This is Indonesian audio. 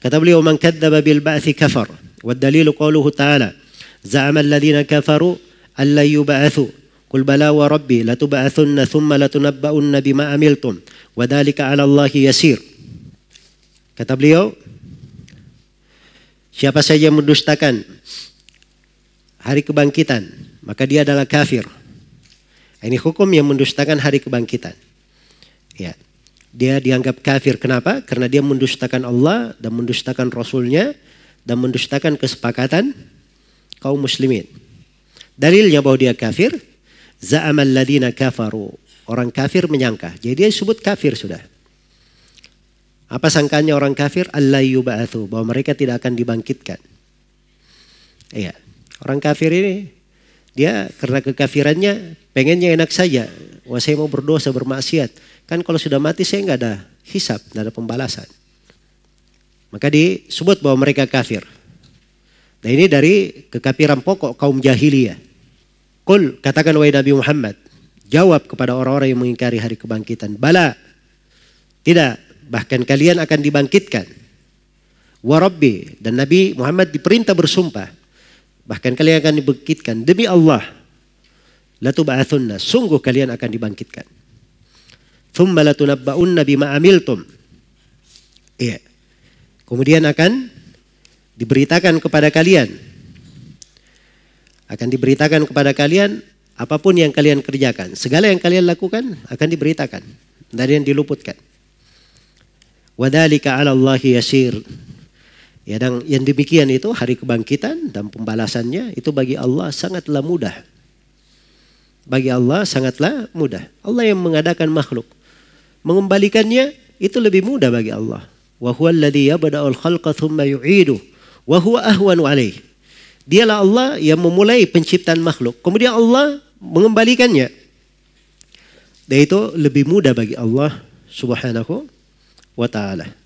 Kata beliau man kadzdzaba bil ba'thi kafar. Wadalilu qauluhu ta'ala za'ama alladziina kafaru an la yub'atsu. Qul bala wa rabbi latub'atsunna thumma latunabba'unna bima amiltum wa dzalika 'ala Allahi yasir. Kata beliau Siapa saja yang mendustakan hari kebangkitan, maka dia adalah kafir. Ini hukum yang mendustakan hari kebangkitan. Ya. Dia dianggap kafir. Kenapa? Karena dia mendustakan Allah dan mendustakan Rasulnya dan mendustakan kesepakatan kaum muslimin. Dalilnya bahwa dia kafir. Za'amal ladina kafaru. Orang kafir menyangka. Jadi dia disebut kafir sudah. Apa sangkanya orang kafir? Allah yuba'athu. Bahwa mereka tidak akan dibangkitkan. Iya. Orang kafir ini dia ya, karena kekafirannya pengennya enak saja. Wah saya mau berdosa, bermaksiat. Kan kalau sudah mati saya nggak ada hisap, nggak ada pembalasan. Maka disebut bahwa mereka kafir. Nah ini dari kekafiran pokok kaum jahiliyah. Kul katakan wahai Nabi Muhammad. Jawab kepada orang-orang yang mengingkari hari kebangkitan. Bala. Tidak. Bahkan kalian akan dibangkitkan. Warabbi. Dan Nabi Muhammad diperintah bersumpah. Bahkan kalian akan dibangkitkan. Demi Allah. baathunna Sungguh kalian akan dibangkitkan. Thumma latunabba'unna bima amiltum. Iya. Kemudian akan diberitakan kepada kalian. Akan diberitakan kepada kalian apapun yang kalian kerjakan. Segala yang kalian lakukan akan diberitakan. Dari yang diluputkan. Wadhalika ala Allahi yasir. Ya, dan yang demikian itu hari kebangkitan dan pembalasannya itu bagi Allah sangatlah mudah. Bagi Allah sangatlah mudah. Allah yang mengadakan makhluk. Mengembalikannya itu lebih mudah bagi Allah. Wa huwa alladhi yabda'ul khalqa thumma yu'idu wa ahwanu Dialah Allah yang memulai penciptaan makhluk. Kemudian Allah mengembalikannya. Dan itu lebih mudah bagi Allah subhanahu wa ta'ala.